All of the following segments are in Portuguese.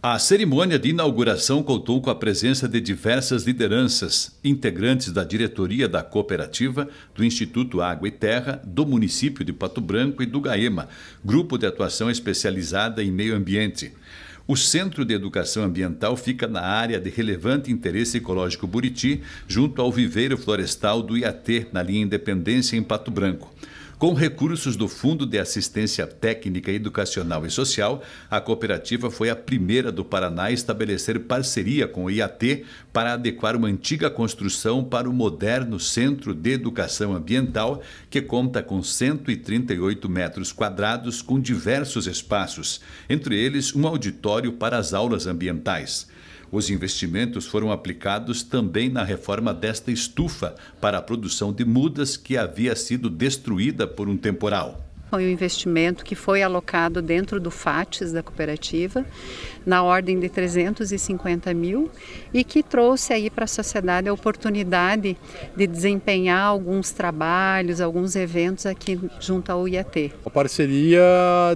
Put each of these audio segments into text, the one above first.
A cerimônia de inauguração contou com a presença de diversas lideranças, integrantes da diretoria da cooperativa, do Instituto Água e Terra, do município de Pato Branco e do GAEMA, grupo de atuação especializada em meio ambiente. O Centro de Educação Ambiental fica na área de relevante interesse ecológico Buriti, junto ao viveiro florestal do IAT na linha Independência, em Pato Branco. Com recursos do Fundo de Assistência Técnica Educacional e Social, a cooperativa foi a primeira do Paraná a estabelecer parceria com o IAT para adequar uma antiga construção para o moderno Centro de Educação Ambiental, que conta com 138 metros quadrados com diversos espaços, entre eles um auditório para as aulas ambientais. Os investimentos foram aplicados também na reforma desta estufa para a produção de mudas que havia sido destruída por um temporal foi um investimento que foi alocado dentro do FATES da cooperativa, na ordem de 350 mil, e que trouxe aí para a sociedade a oportunidade de desempenhar alguns trabalhos, alguns eventos aqui junto ao IAT. A parceria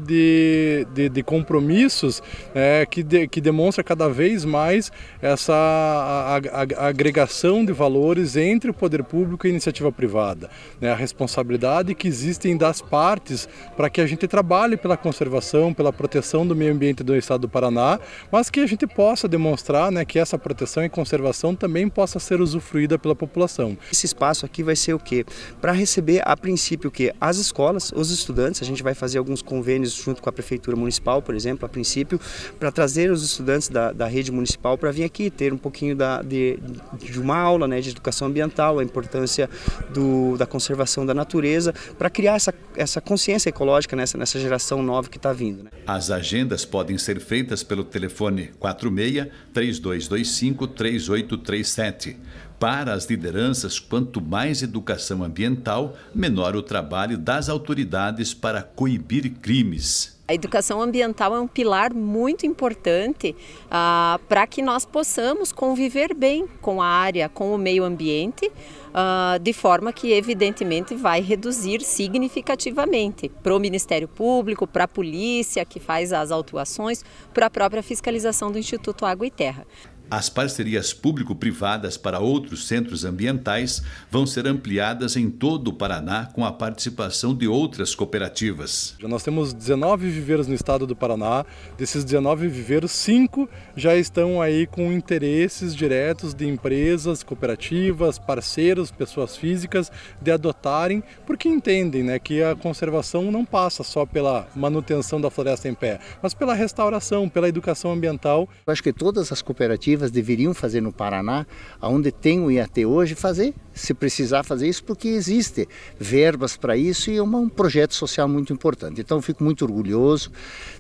de, de, de compromissos é, que, de, que demonstra cada vez mais essa a, a, a agregação de valores entre o poder público e a iniciativa privada, né, a responsabilidade que existem das partes para que a gente trabalhe pela conservação, pela proteção do meio ambiente do estado do Paraná, mas que a gente possa demonstrar né, que essa proteção e conservação também possa ser usufruída pela população. Esse espaço aqui vai ser o quê? Para receber, a princípio, o quê? As escolas, os estudantes, a gente vai fazer alguns convênios junto com a Prefeitura Municipal, por exemplo, a princípio, para trazer os estudantes da, da rede municipal para vir aqui ter um pouquinho da, de, de uma aula né, de educação ambiental, a importância do, da conservação da natureza, para criar essa, essa consciência consciência ecológica nessa, nessa geração nova que está vindo. Né? As agendas podem ser feitas pelo telefone 46 3225 3837. Para as lideranças, quanto mais educação ambiental, menor o trabalho das autoridades para coibir crimes. A educação ambiental é um pilar muito importante ah, para que nós possamos conviver bem com a área, com o meio ambiente, ah, de forma que, evidentemente, vai reduzir significativamente para o Ministério Público, para a polícia que faz as autuações, para a própria fiscalização do Instituto Água e Terra. As parcerias público-privadas para outros centros ambientais vão ser ampliadas em todo o Paraná com a participação de outras cooperativas. Já nós temos 19 viveiros no estado do Paraná. Desses 19 viveiros, 5 já estão aí com interesses diretos de empresas, cooperativas, parceiros, pessoas físicas de adotarem, porque entendem né, que a conservação não passa só pela manutenção da floresta em pé, mas pela restauração, pela educação ambiental. Eu acho que todas as cooperativas cooperativas deveriam fazer no Paraná, onde tem o IAT hoje, fazer, se precisar fazer isso, porque existe verbas para isso e é um projeto social muito importante. Então fico muito orgulhoso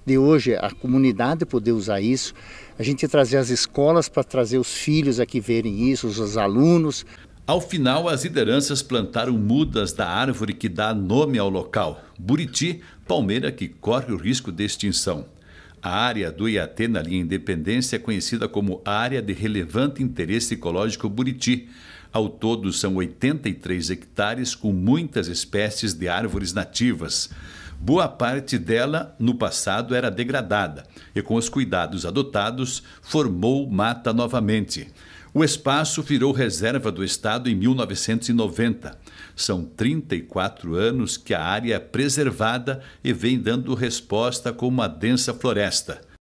de hoje a comunidade poder usar isso, a gente trazer as escolas para trazer os filhos aqui verem isso, os, os alunos. Ao final, as lideranças plantaram mudas da árvore que dá nome ao local, Buriti, palmeira que corre o risco de extinção. A área do IAT na linha Independência é conhecida como Área de Relevante Interesse Ecológico Buriti. Ao todo, são 83 hectares com muitas espécies de árvores nativas. Boa parte dela, no passado, era degradada e, com os cuidados adotados, formou mata novamente. O espaço virou reserva do Estado em 1990. São 34 anos que a área é preservada e vem dando resposta com uma densa floresta.